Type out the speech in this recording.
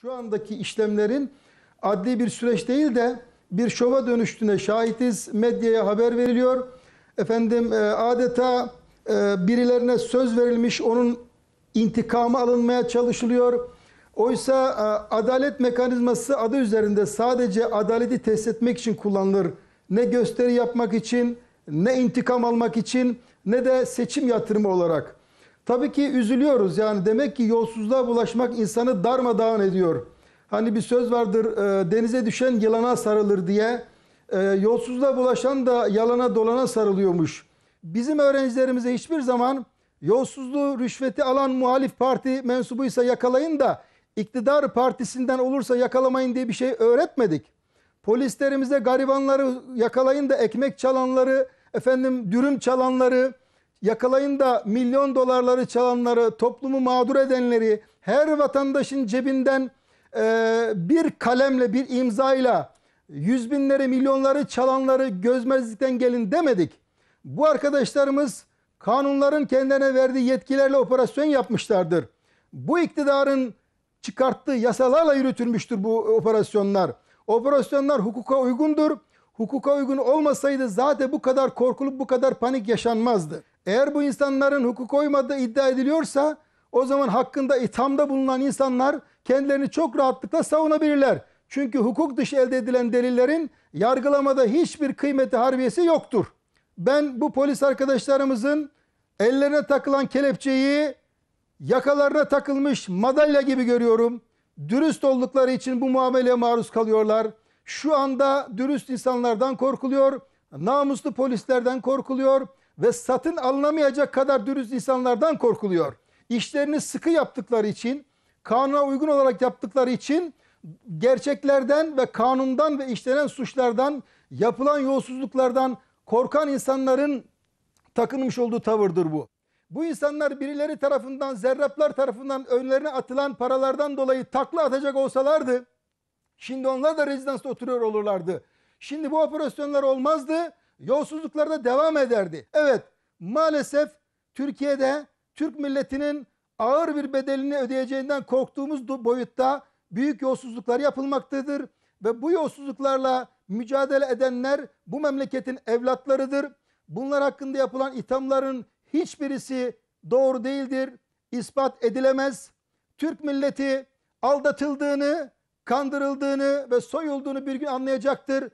Şu andaki işlemlerin adli bir süreç değil de bir şova dönüştüğüne şahitiz. Medyaya haber veriliyor. Efendim e, adeta e, birilerine söz verilmiş onun intikamı alınmaya çalışılıyor. Oysa e, adalet mekanizması adı üzerinde sadece adaleti tesis etmek için kullanılır. Ne gösteri yapmak için, ne intikam almak için, ne de seçim yatırımı olarak. Tabii ki üzülüyoruz yani demek ki yolsuzluğa bulaşmak insanı darmadağın ediyor. Hani bir söz vardır e, denize düşen yılana sarılır diye e, yolsuzluğa bulaşan da yalana dolana sarılıyormuş. Bizim öğrencilerimize hiçbir zaman yolsuzluğu rüşveti alan muhalif parti mensubuysa yakalayın da iktidar partisinden olursa yakalamayın diye bir şey öğretmedik. Polislerimize garibanları yakalayın da ekmek çalanları, efendim dürüm çalanları, yakalayın da milyon dolarları çalanları, toplumu mağdur edenleri, her vatandaşın cebinden e, bir kalemle, bir imzayla yüz binleri, milyonları çalanları gözmezlikten gelin demedik. Bu arkadaşlarımız kanunların kendilerine verdiği yetkilerle operasyon yapmışlardır. Bu iktidarın çıkarttığı yasalarla yürütülmüştür bu operasyonlar. Operasyonlar hukuka uygundur hukuka uygun olmasaydı zaten bu kadar korkulup bu kadar panik yaşanmazdı. Eğer bu insanların hukuk uymadığı iddia ediliyorsa o zaman hakkında ithamda bulunan insanlar kendilerini çok rahatlıkla savunabilirler. Çünkü hukuk dışı elde edilen delillerin yargılamada hiçbir kıymeti harbiyesi yoktur. Ben bu polis arkadaşlarımızın ellerine takılan kelepçeyi yakalarına takılmış madalya gibi görüyorum. Dürüst oldukları için bu muameleye maruz kalıyorlar şu anda dürüst insanlardan korkuluyor, namuslu polislerden korkuluyor ve satın alınamayacak kadar dürüst insanlardan korkuluyor. İşlerini sıkı yaptıkları için, kanuna uygun olarak yaptıkları için gerçeklerden ve kanundan ve işlenen suçlardan, yapılan yolsuzluklardan korkan insanların takınmış olduğu tavırdır bu. Bu insanlar birileri tarafından, zerraplar tarafından önlerine atılan paralardan dolayı takla atacak olsalardı, Şimdi onlar da rezidansta oturuyor olurlardı. Şimdi bu operasyonlar olmazdı. Yolsuzluklar da devam ederdi. Evet maalesef Türkiye'de Türk milletinin ağır bir bedelini ödeyeceğinden korktuğumuz boyutta büyük yolsuzluklar yapılmaktadır. Ve bu yolsuzluklarla mücadele edenler bu memleketin evlatlarıdır. Bunlar hakkında yapılan ithamların hiçbirisi doğru değildir. İspat edilemez. Türk milleti aldatıldığını, kandırıldığını ve soyulduğunu bir gün anlayacaktır.